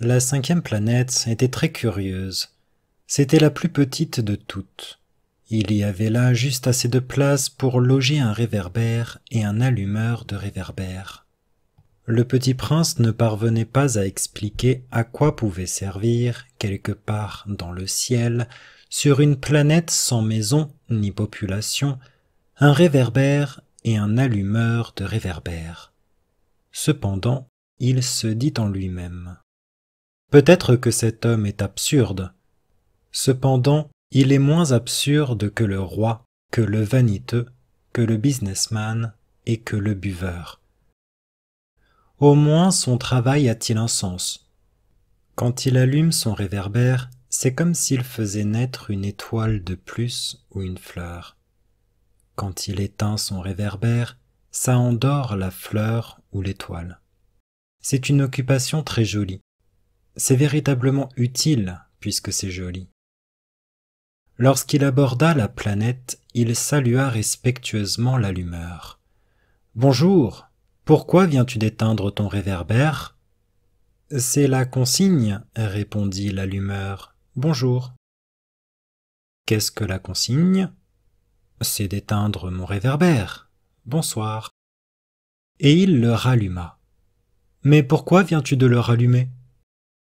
La cinquième planète était très curieuse. C'était la plus petite de toutes. Il y avait là juste assez de place pour loger un réverbère et un allumeur de réverbère. Le petit prince ne parvenait pas à expliquer à quoi pouvait servir, quelque part dans le ciel, sur une planète sans maison ni population, un réverbère et un allumeur de réverbère. Cependant, il se dit en lui-même Peut-être que cet homme est absurde. Cependant, il est moins absurde que le roi, que le vaniteux, que le businessman et que le buveur. Au moins son travail a-t-il un sens. Quand il allume son réverbère, c'est comme s'il faisait naître une étoile de plus ou une fleur. Quand il éteint son réverbère, ça endort la fleur ou l'étoile. C'est une occupation très jolie, c'est véritablement utile puisque c'est joli. Lorsqu'il aborda la planète, il salua respectueusement l'allumeur. Bonjour, pourquoi viens-tu d'éteindre ton réverbère C'est la consigne, répondit l'allumeur. Bonjour. Qu'est-ce que la consigne C'est d'éteindre mon réverbère. Bonsoir. Et il le ralluma. Mais pourquoi viens-tu de le rallumer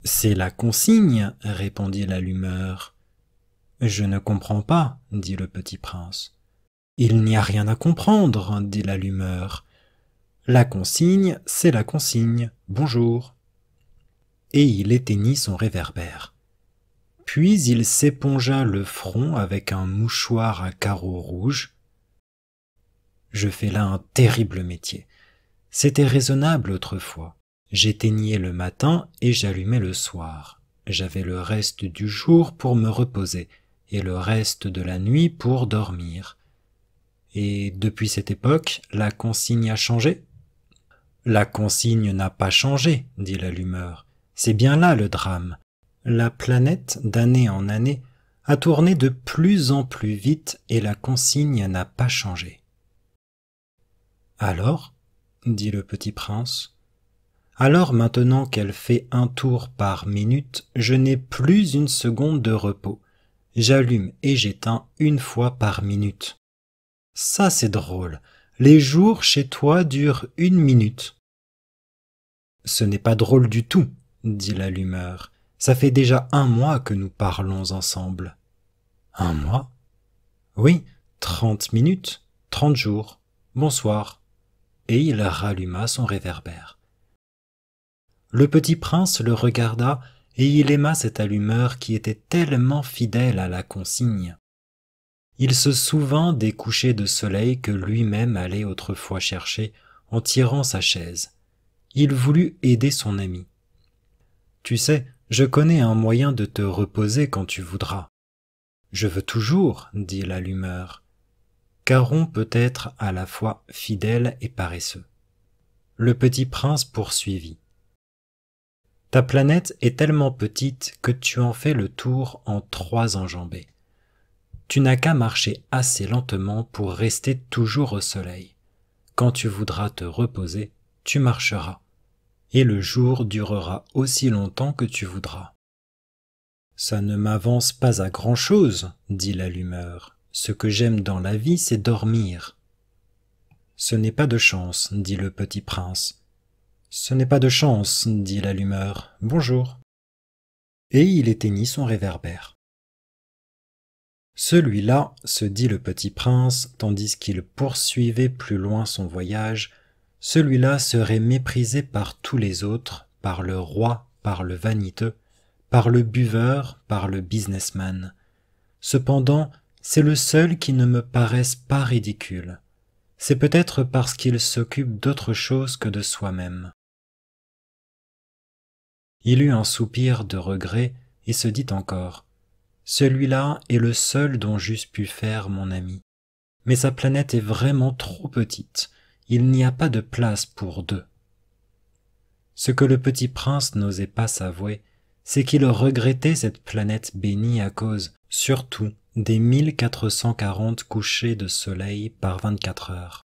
c'est la consigne, répondit l'allumeur. Je ne comprends pas, dit le petit prince. Il n'y a rien à comprendre, dit l'allumeur. La consigne, c'est la consigne. Bonjour. Et il éteignit son réverbère. Puis il s'épongea le front avec un mouchoir à carreaux rouges. Je fais là un terrible métier. C'était raisonnable autrefois. J'éteignais le matin et j'allumais le soir. J'avais le reste du jour pour me reposer et le reste de la nuit pour dormir. Et depuis cette époque, la consigne a changé La consigne n'a pas changé, dit l'allumeur. C'est bien là le drame. La planète, d'année en année, a tourné de plus en plus vite et la consigne n'a pas changé. Alors, dit le petit prince, alors maintenant qu'elle fait un tour par minute, je n'ai plus une seconde de repos. J'allume et j'éteins une fois par minute. Ça c'est drôle. Les jours chez toi durent une minute. Ce n'est pas drôle du tout, dit l'allumeur. Ça fait déjà un mois que nous parlons ensemble. Un mois Oui, trente minutes, trente jours. Bonsoir. Et il ralluma son réverbère. Le petit prince le regarda et il aima cette allumeur qui était tellement fidèle à la consigne. Il se souvint des couchers de soleil que lui-même allait autrefois chercher en tirant sa chaise. Il voulut aider son ami. Tu sais, je connais un moyen de te reposer quand tu voudras. Je veux toujours, dit l'allumeur, Caron peut être à la fois fidèle et paresseux. Le petit prince poursuivit. Ta planète est tellement petite que tu en fais le tour en trois enjambées. Tu n'as qu'à marcher assez lentement pour rester toujours au soleil. Quand tu voudras te reposer, tu marcheras, et le jour durera aussi longtemps que tu voudras. Ça ne m'avance pas à grand chose, dit l'allumeur. Ce que j'aime dans la vie, c'est dormir. Ce n'est pas de chance, dit le petit prince. Ce n'est pas de chance, dit l'allumeur. Bonjour. Et il éteignit son réverbère. Celui-là, se dit le petit prince, tandis qu'il poursuivait plus loin son voyage, celui-là serait méprisé par tous les autres, par le roi, par le vaniteux, par le buveur, par le businessman. Cependant, c'est le seul qui ne me paraisse pas ridicule. C'est peut-être parce qu'il s'occupe d'autre chose que de soi-même. Il eut un soupir de regret et se dit encore Celui-là est le seul dont j'eusse pu faire mon ami. Mais sa planète est vraiment trop petite. Il n'y a pas de place pour deux. Ce que le petit prince n'osait pas s'avouer, c'est qu'il regrettait cette planète bénie à cause, surtout, des 1440 couchers de soleil par 24 heures.